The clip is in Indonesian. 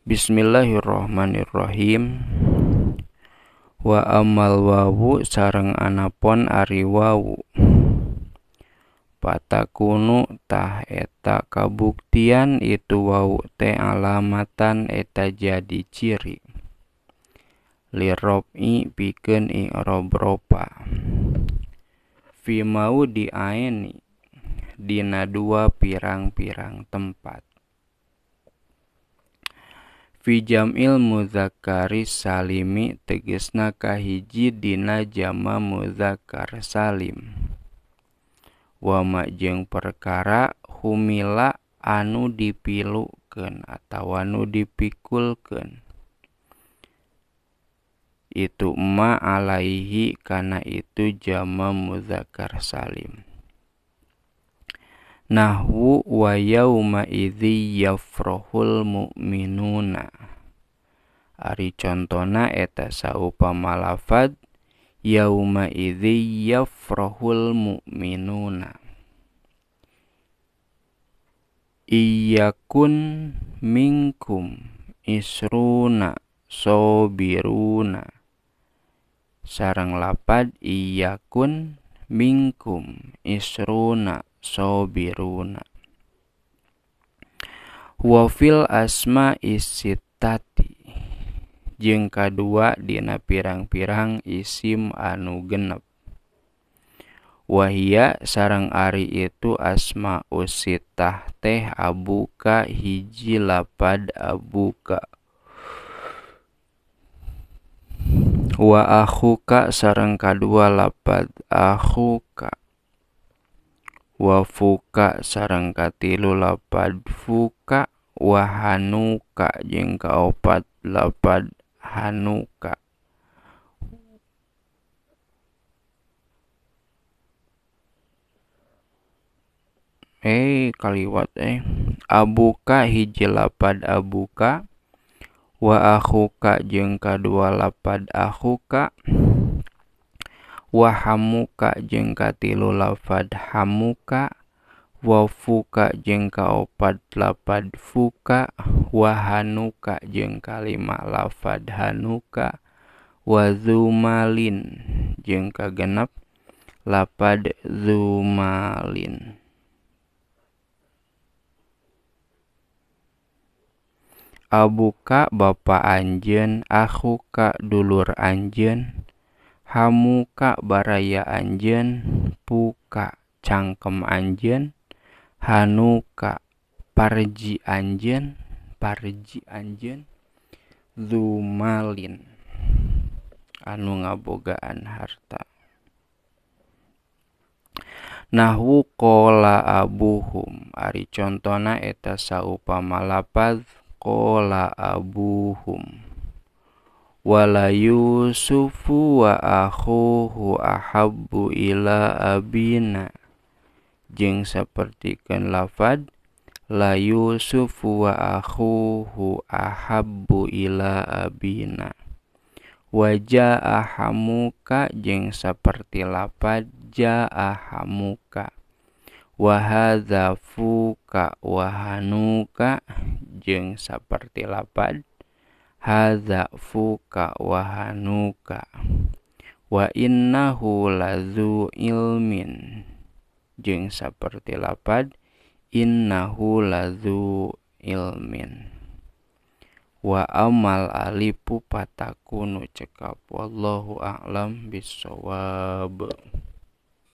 Bismillahirrahmanirrahim. wa amal wawu sarang anapon ari wawu patakunu tah eta kabuktian itu wau te alamatan eta jadi ciri i pikeun i robropa Fimau mau aeni dina dua pirang-pirang tempat Fi jamil muzakkari salimi tegesna kahiji dina jama muzakkar salim. Wama jeung perkara humila anu dipilukeun atawa anu dipikulkeun. Itu ma alaihi karena itu jama muzakkar salim. Nahwu wa yauma idzi yafrahul mu'minuna. Ari contona eta saupama lafad yauma idzi yafrahul mu'minuna. Iyakun minkum isruna sobiruna sarang lapad iyakun minkum isruna sobiruna wa fil asma isitati jengka dua dina pirang-pirang isim anu genep wahia sarang ari itu asma usitah teh abuka hiji lapad abuka wa akhuka sarang kadua lapad akhuka Wafuka fuka sarang katilu lapad fuka wa hanuka jeung kaopat lapad hanuka eh kaliwat eh abuka hiji lapad abuka wa akhuka jeung kadua lapad akhuka wahamuka jengka katilu lafad hamuka wafuka jengka opat lafad fuka wahanuka jengka lima lafad hanuka wazumalin jengka genap lapad zumalin Abuka bapa Anjen aku akuka dulur Anjen marched ha muka baraaya anjen ka cangkem anjen Hanuka parji anjen parji anjen zumain Anu nga bogaan harta Nahu kola abuhum Ari contohna eta sau pa malaapakola abuhum. wala Yusufu wa akhuhu ahabbu ila abina jeng sapertikeun lafad la Yusufu wa akhuhu ahabbu ila abina wajah ahamuka jeng seperti lapad jaahamuka wahadzafuka wahanuka jeng seperti lapad hadza fuka wa hanuka wa innahu lazu ilmin jeung saperti lapad innahu lazu ilmin wa amal alipu patakunu cekap wallahu a'lam bisawab